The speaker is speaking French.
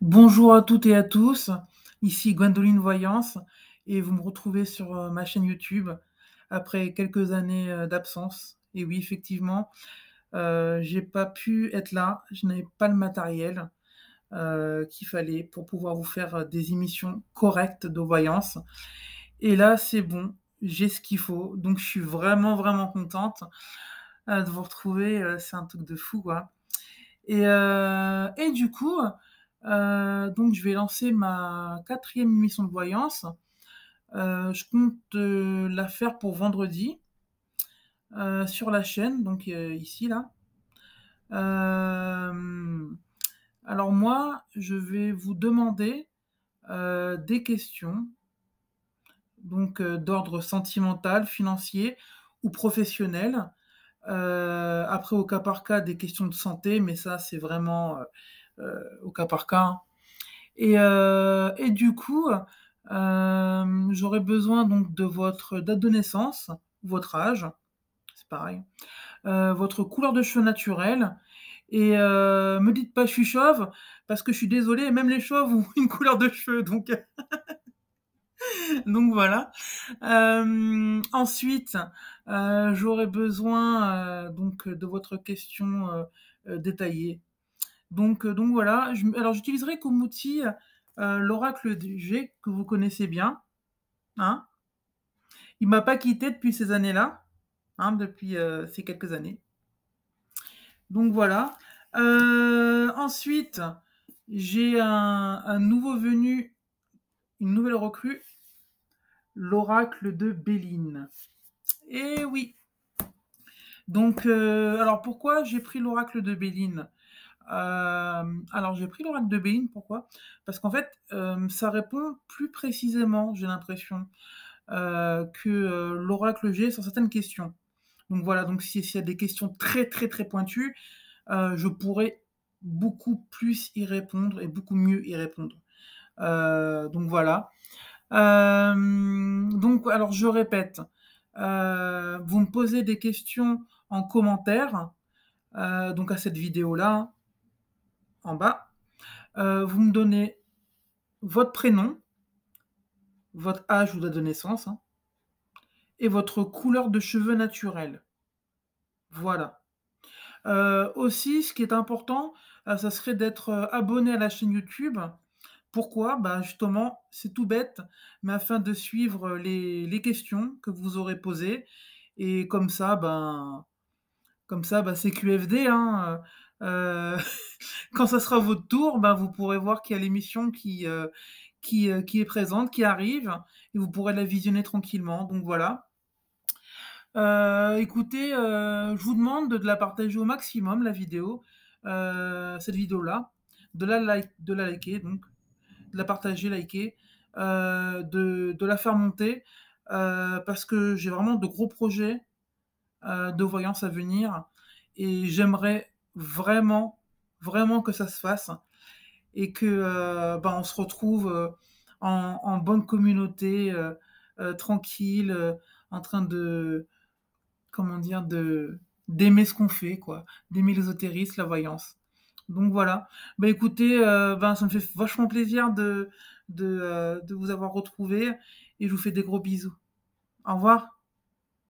Bonjour à toutes et à tous, ici Gwendoline Voyance et vous me retrouvez sur euh, ma chaîne YouTube après quelques années euh, d'absence. Et oui, effectivement, euh, j'ai pas pu être là, je n'avais pas le matériel qu'il fallait pour pouvoir vous faire des émissions correctes de voyance. Et là, c'est bon, j'ai ce qu'il faut, donc je suis vraiment, vraiment contente de vous retrouver, c'est un truc de fou quoi. et du coup, euh, donc, je vais lancer ma quatrième mission de voyance. Euh, je compte euh, la faire pour vendredi sur la chaîne, donc ici, là. alors moi, je vais vous demander des questions donc d'ordre sentimental, financier ou professionnel. après, au cas par cas, des questions de santé, mais ça, c'est vraiment euh, au cas par cas. Et, euh, du coup, euh, j'aurais besoin donc de votre date de naissance, votre âge, c'est pareil, votre couleur de cheveux naturelle, et ne me dites pas je suis chauve, parce que je suis désolée, même les chauves ont une couleur de cheveux. Donc, donc voilà. ensuite, j'aurais besoin donc de votre question détaillée donc, euh, donc voilà, alors j'utiliserai comme outil euh, l'oracle du G que vous connaissez bien. Hein Il ne m'a pas quitté depuis ces années-là, hein, depuis euh, ces quelques années. Donc voilà. ensuite, j'ai un, un, nouveau venu, une nouvelle recrue, l'oracle de Béline. Et eh oui. Donc, alors pourquoi j'ai pris l'oracle de Béline euh, alors j'ai pris l'oracle de Béine, pourquoi Parce qu'en fait, euh, ça répond plus précisément, j'ai l'impression, euh, que l'oracle G sur certaines questions. Donc voilà, donc s'il y a des questions très très très pointues, je pourrais beaucoup plus y répondre et beaucoup mieux y répondre. donc voilà. donc alors je répète, vous me posez des questions en commentaire, donc à cette vidéo-là, en bas. Euh, vous me donnez votre prénom, votre âge ou date de naissance, hein, et votre couleur de cheveux naturelle. Voilà. Euh, aussi, ce qui est important, euh, ça serait d'être abonné à la chaîne YouTube. Pourquoi ben Justement, c'est tout bête, mais afin de suivre les, questions que vous aurez posées. Et comme ça, ben, comme ça, ben, c'est QFD. Hein, euh, quand ça sera votre tour, ben, vous pourrez voir qu'il y a l'émission qui, euh, euh, qui, est présente, qui arrive, et vous pourrez la visionner tranquillement. Donc voilà. écoutez, je vous demande de, la partager au maximum, la vidéo, cette vidéo-là, de la, de la liker, donc, de la partager, liker, de, de, la faire monter, parce que j'ai vraiment de gros projets de voyance à venir, et j'aimerais vraiment, vraiment que ça se fasse et que euh, bah, on se retrouve euh, en, bonne communauté, euh, tranquille, en train de, comment dire, de d'aimer ce qu'on fait, quoi, d'aimer l'ésotérisme, la voyance. Donc voilà. Bah écoutez, ben ça me fait vachement plaisir de, de, de vous avoir retrouvé et je vous fais des gros bisous. Au revoir.